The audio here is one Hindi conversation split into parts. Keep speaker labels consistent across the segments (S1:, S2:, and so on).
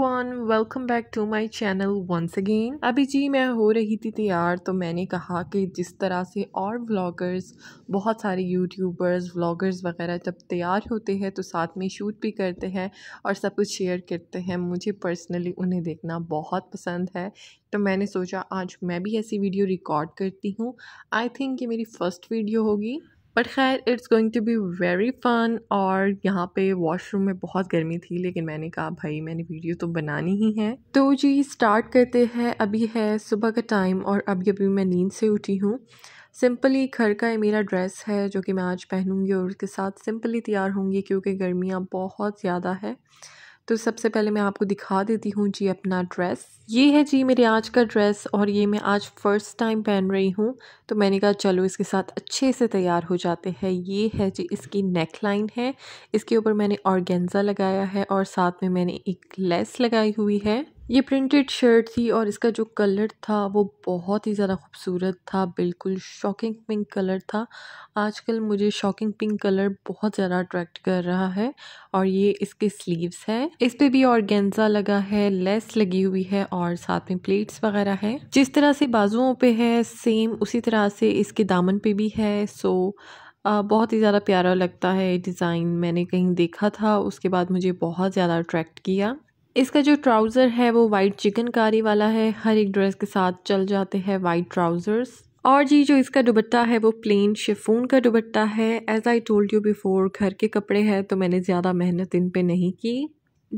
S1: everyone welcome back to my channel once again अभी जी मैं हो रही थी तैयार तो मैंने कहा कि जिस तरह से और व्लॉगर्स बहुत सारे यूट्यूबर्स व्लॉगर्स वगैरह जब तैयार होते हैं तो साथ में शूट भी करते हैं और सब कुछ शेयर करते हैं मुझे पर्सनली उन्हें देखना बहुत पसंद है तो मैंने सोचा आज मैं भी ऐसी वीडियो रिकॉर्ड करती हूँ आई थिंक ये मेरी फ़र्स्ट वीडियो होगी बट खैर it's going to be very fun और यहाँ पे वॉशरूम में बहुत गर्मी थी लेकिन मैंने कहा भाई मैंने वीडियो तो बनानी ही है तो जी स्टार्ट करते हैं अभी है सुबह का टाइम और अभी अभी मैं नींद से उठी हूँ सिंपली घर का मेरा ड्रेस है जो कि मैं आज पहनूंगी और उसके साथ सिंपली तैयार होंगी क्योंकि गर्मियाँ बहुत ज़्यादा है तो सबसे पहले मैं आपको दिखा देती हूँ जी अपना ड्रेस ये है जी मेरे आज का ड्रेस और ये मैं आज फ़र्स्ट टाइम पहन रही हूँ तो मैंने कहा चलो इसके साथ अच्छे से तैयार हो जाते हैं ये है जी इसकी नेक लाइन है इसके ऊपर मैंने ऑर्गेंजा लगाया है और साथ में मैंने एक लेस लगाई हुई है ये प्रिंटेड शर्ट थी और इसका जो कलर था वो बहुत ही ज़्यादा खूबसूरत था बिल्कुल शॉकिंग पिंक कलर था आजकल मुझे शॉकिंग पिंक कलर बहुत ज़्यादा अट्रैक्ट कर रहा है और ये इसके स्लीव्स हैं इस पे भी ऑर्गेन्जा लगा है लेस लगी हुई है और साथ में प्लेट्स वगैरह है जिस तरह से बाजुओं पे है सेम उसी तरह से इसके दामन पे भी है सो आ, बहुत ही ज़्यादा प्यारा लगता है डिज़ाइन मैंने कहीं देखा था उसके बाद मुझे बहुत ज़्यादा अट्रैक्ट किया इसका जो ट्राउज़र है वो वाइट चिकनकारी वाला है हर एक ड्रेस के साथ चल जाते हैं वाइट ट्राउज़र्स और जी जो इसका दुबट्टा है वो प्लेन शिफोन का दुबट्टा है as I told you before घर के कपड़े हैं तो मैंने ज़्यादा मेहनत इन पर नहीं की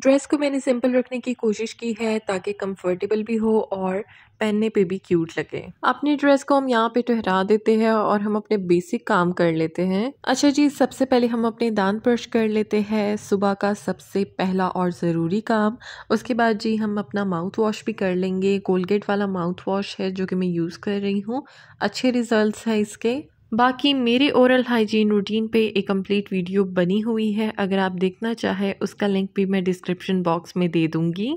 S1: ड्रेस को मैंने सिंपल रखने की कोशिश की है ताकि कंफर्टेबल भी हो और पहनने पे भी क्यूट लगे अपनी ड्रेस को हम यहाँ पे ठहरा देते हैं और हम अपने बेसिक काम कर लेते हैं अच्छा जी सबसे पहले हम अपने दांत ब्रश कर लेते हैं सुबह का सबसे पहला और ज़रूरी काम उसके बाद जी हम अपना माउथ वॉश भी कर लेंगे कोलगेट वाला माउथ वॉश है जो कि मैं यूज़ कर रही हूँ अच्छे रिजल्ट है इसके बाकी मेरे ओरल हाइजीन रूटीन पे एक कंप्लीट वीडियो बनी हुई है अगर आप देखना चाहें उसका लिंक भी मैं डिस्क्रिप्शन बॉक्स में दे दूंगी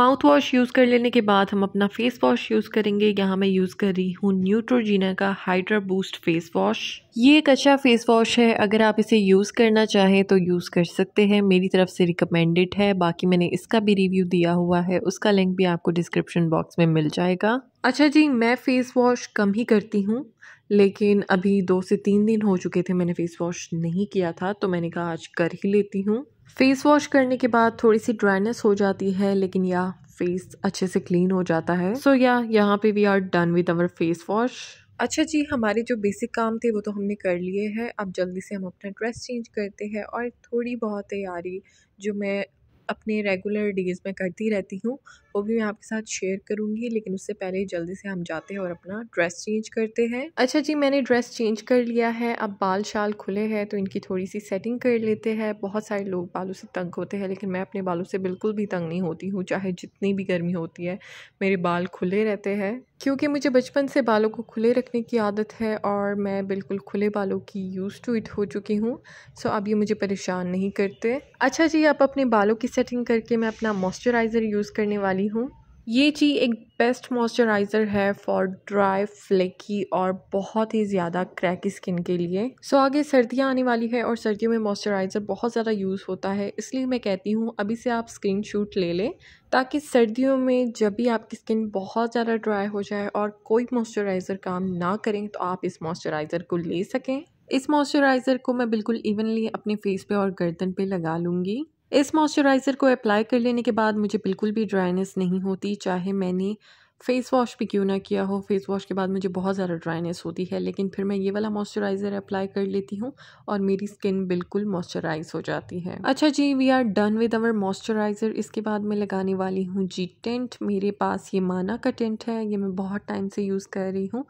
S1: माउथ वॉश यूज़ कर लेने के बाद हम अपना फेस वॉश यूज़ करेंगे यहाँ मैं यूज़ कर रही हूँ न्यूट्रोजीना का हाइड्रा बूस्ट फेस वॉश ये एक अच्छा फेस वॉश है अगर आप इसे यूज़ करना चाहें तो यूज़ कर सकते हैं मेरी तरफ से रिकमेंडेड है बाकी मैंने इसका भी रिव्यू दिया हुआ है उसका लिंक भी आपको डिस्क्रिप्शन बॉक्स में मिल जाएगा अच्छा जी मैं फ़ेस वॉश कम ही करती हूँ लेकिन अभी दो से तीन दिन हो चुके थे मैंने फ़ेस वॉश नहीं किया था तो मैंने कहा आज कर ही लेती हूँ फ़ेस वॉश करने के बाद थोड़ी सी ड्राइनेस हो जाती है लेकिन या फेस अच्छे से क्लीन हो जाता है सो या यहाँ पे we are done with our face wash अच्छा जी हमारे जो बेसिक काम थे वो तो हमने कर लिए हैं अब जल्दी से हम अपना ड्रेस चेंज करते हैं और थोड़ी बहुत तैयारी जो मैं अपने रेगुलर डेज़ में करती रहती हूँ वो भी मैं आपके साथ शेयर करूँगी लेकिन उससे पहले जल्दी से हम जाते हैं और अपना ड्रेस चेंज करते हैं अच्छा जी मैंने ड्रेस चेंज कर लिया है अब बाल शाल खुले हैं तो इनकी थोड़ी सी सेटिंग कर लेते हैं बहुत सारे लोग बालों से तंग होते हैं लेकिन मैं अपने बालों से बिल्कुल भी तंग नहीं होती हूँ चाहे जितनी भी गर्मी होती है मेरे बाल खुले रहते हैं क्योंकि मुझे बचपन से बालों को खुले रखने की आदत है और मैं बिल्कुल खुले बालों की यूज़ टू इट हो चुकी हूँ सो अब ये मुझे परेशान नहीं करते अच्छा जी आप अपने बालों की सेटिंग करके मैं अपना मॉइस्चराइज़र यूज़ करने वाली हूँ ये जी एक बेस्ट मॉइस्चराइज़र है फॉर ड्राई फ्लेकी और बहुत ही ज़्यादा क्रैकी स्किन के लिए सो so, आगे सर्दियाँ आने वाली है और सर्दियों में मॉइस्चराइज़र बहुत ज़्यादा यूज़ होता है इसलिए मैं कहती हूँ अभी से आप स्क्रीन शूट ले लें ताकि सर्दियों में जब भी आपकी स्किन बहुत ज़्यादा ड्राई हो जाए और कोई मॉइस्चराइज़र काम ना करें तो आप इस मॉइस्चराइज़र को ले सकें इस मॉइस्चराइज़र को मैं बिल्कुल इवनली अपने फेस पे और गर्दन पे लगा लूँगी इस मॉइस्चराइज़र को अप्लाई कर लेने के बाद मुझे बिल्कुल भी ड्राइनेस नहीं होती चाहे मैंने फ़ेस वॉश भी क्यों ना किया हो फेस वॉश के बाद मुझे बहुत ज़्यादा ड्राइनेस होती है लेकिन फिर मैं ये वाला मॉइस्चराइज़र अप्लाई कर लेती हूँ और मेरी स्किन बिल्कुल मॉइस्चराइज हो जाती है अच्छा जी we are done with our moisturiser इसके बाद मैं लगाने वाली हूँ जी टेंट मेरे पास ये माना का टेंट है ये मैं बहुत टाइम से यूज़ कर रही हूँ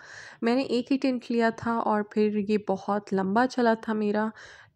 S1: मैंने एक ही टेंट लिया था और फिर ये बहुत लंबा चला था मेरा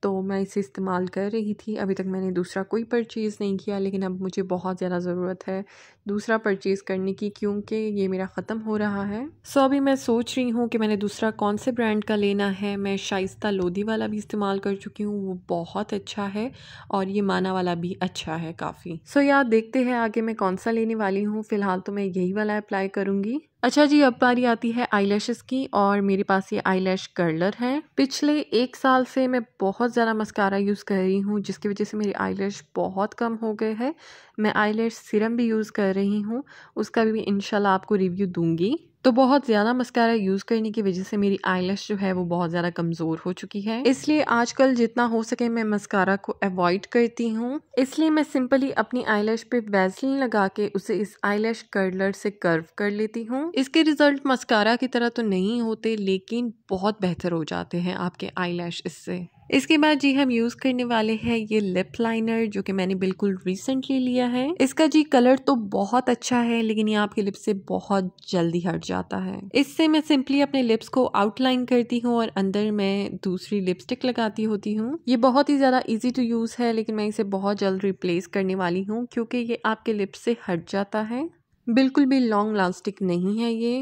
S1: तो मैं इसे इस्तेमाल कर रही थी अभी तक मैंने दूसरा कोई परचेज़ नहीं किया लेकिन अब मुझे बहुत ज़्यादा ज़रूरत है दूसरा परचेज़ करने की क्योंकि ये मेरा ख़त्म हो रहा है सो अभी मैं सोच रही हूँ कि मैंने दूसरा कौन से ब्रांड का लेना है मैं शाइस्ता लोधी वाला भी इस्तेमाल कर चुकी हूँ वो बहुत अच्छा है और ये माना वाला भी अच्छा है काफ़ी सो so, यार देखते हैं आगे मैं कौन सा लेने वाली हूँ फ़िलहाल तो मैं यही वाला अप्लाई करूँगी अच्छा जी अब बारी आती है आई की और मेरे पास ये आई लैश कर्लर है पिछले एक साल से मैं बहुत ज़्यादा मस्कारा यूज़ कर रही हूँ जिसकी वजह से मेरी आई बहुत कम हो गए है मैं आई सिरम भी यूज़ कर रही हूँ उसका भी इन आपको रिव्यू दूँगी तो बहुत ज़्यादा मस्कारा यूज़ करने की वजह से मेरी आईलैश जो है वो बहुत ज़्यादा कमज़ोर हो चुकी है इसलिए आजकल जितना हो सके मैं मस्कारा को अवॉइड करती हूँ इसलिए मैं सिंपली अपनी आईलैश पे वैसलिन लगा के उसे इस आईलैश कर्लर से कर्व कर लेती हूँ इसके रिजल्ट मस्कारा की तरह तो नहीं होते लेकिन बहुत बेहतर हो जाते हैं आपके आईलैश इससे इसके बाद जी हम यूज़ करने वाले हैं ये लिप लाइनर जो कि मैंने बिल्कुल रिसेंटली लिया है इसका जी कलर तो बहुत अच्छा है लेकिन ये आपके लिप से बहुत जल्दी हट जाता है इससे मैं सिंपली अपने लिप्स को आउटलाइन करती हूँ और अंदर मैं दूसरी लिपस्टिक लगाती होती हूँ ये बहुत ही ज़्यादा ईजी टू यूज़ है लेकिन मैं इसे बहुत जल्द रिप्लेस करने वाली हूँ क्योंकि ये आपके लिप्स से हट जाता है बिल्कुल भी लॉन्ग लास्टिक नहीं है ये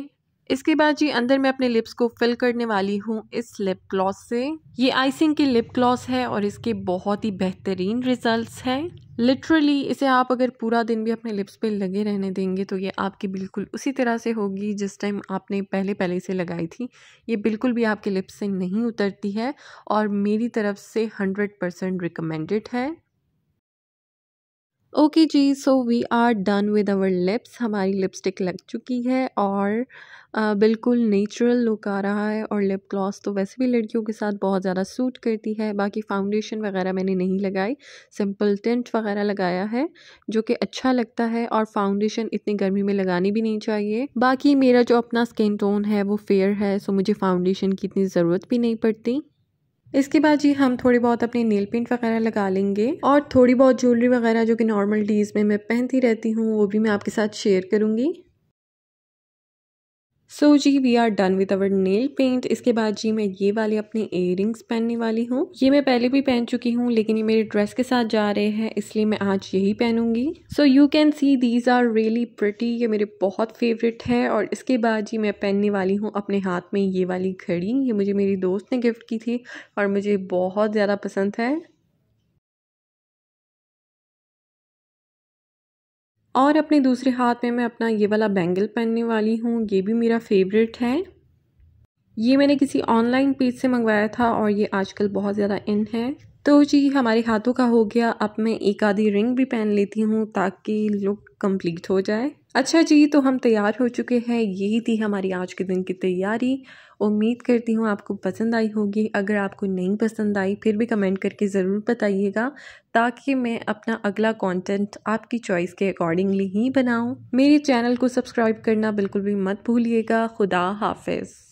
S1: इसके बाद जी अंदर मैं अपने लिप्स को फिल करने वाली हूँ इस लिप ग्लॉस से ये आइसिंग की लिप ग्लॉस है और इसके बहुत ही बेहतरीन रिजल्ट्स हैं लिटरली इसे आप अगर पूरा दिन भी अपने लिप्स पे लगे रहने देंगे तो ये आपकी बिल्कुल उसी तरह से होगी जिस टाइम आपने पहले पहले से लगाई थी ये बिल्कुल भी आपके लिप्स से नहीं उतरती है और मेरी तरफ से हंड्रेड परसेंट रिकमेंडेड है ओके जी so we are done with our lips हमारी लिपस्टिक लग चुकी है और आ, बिल्कुल नेचुरल लुक आ रहा है और लिप ग्लॉस तो वैसे भी लड़कियों के साथ बहुत ज़्यादा सूट करती है बाकी फाउंडेशन वगैरह मैंने नहीं लगाई सिंपल टेंट वगैरह लगाया है जो कि अच्छा लगता है और फाउंडेशन इतनी गर्मी में लगानी भी नहीं चाहिए बाकी मेरा जो अपना स्किन टोन है वो फेयर है सो मुझे फाउंडेशन की इतनी ज़रूरत भी नहीं पड़ती इसके बाद जी हम थोड़ी बहुत अपनी नेल पेंट वगैरह लगा लेंगे और थोड़ी बहुत ज्वेलरी वगैरह जो कि नॉर्मल डेज में मैं पहनती रहती हूँ वो भी मैं आपके साथ शेयर करूँगी सो जी we are done with our nail paint इसके बाद जी मैं ये वाले अपने इयर पहनने वाली हूँ ये मैं पहले भी पहन चुकी हूँ लेकिन ये मेरे ड्रेस के साथ जा रहे हैं इसलिए मैं आज यही पहनूंगी so you can see these are really pretty ये मेरे बहुत फेवरेट है और इसके बाद जी मैं पहनने वाली हूँ अपने हाथ में ये वाली घड़ी ये मुझे मेरी दोस्त ने गिफ्ट की थी और मुझे बहुत ज़्यादा पसंद है और अपने दूसरे हाथ में मैं अपना ये वाला बैंगल पहनने वाली हूँ ये भी मेरा फेवरेट है ये मैंने किसी ऑनलाइन पेज से मंगवाया था और ये आजकल बहुत ज़्यादा इन है तो जी हमारे हाथों का हो गया अब मैं एक आधी रिंग भी पहन लेती हूँ ताकि लुक कंप्लीट हो जाए अच्छा जी तो हम तैयार हो चुके हैं यही थी हमारी आज के दिन की तैयारी उम्मीद करती हूँ आपको पसंद आई होगी अगर आपको नहीं पसंद आई फिर भी कमेंट करके ज़रूर बताइएगा ताकि मैं अपना अगला कंटेंट आपकी चॉइस के अकॉर्डिंगली ही बनाऊँ मेरे चैनल को सब्सक्राइब करना बिल्कुल भी मत भूलिएगा खुदा हाफिज़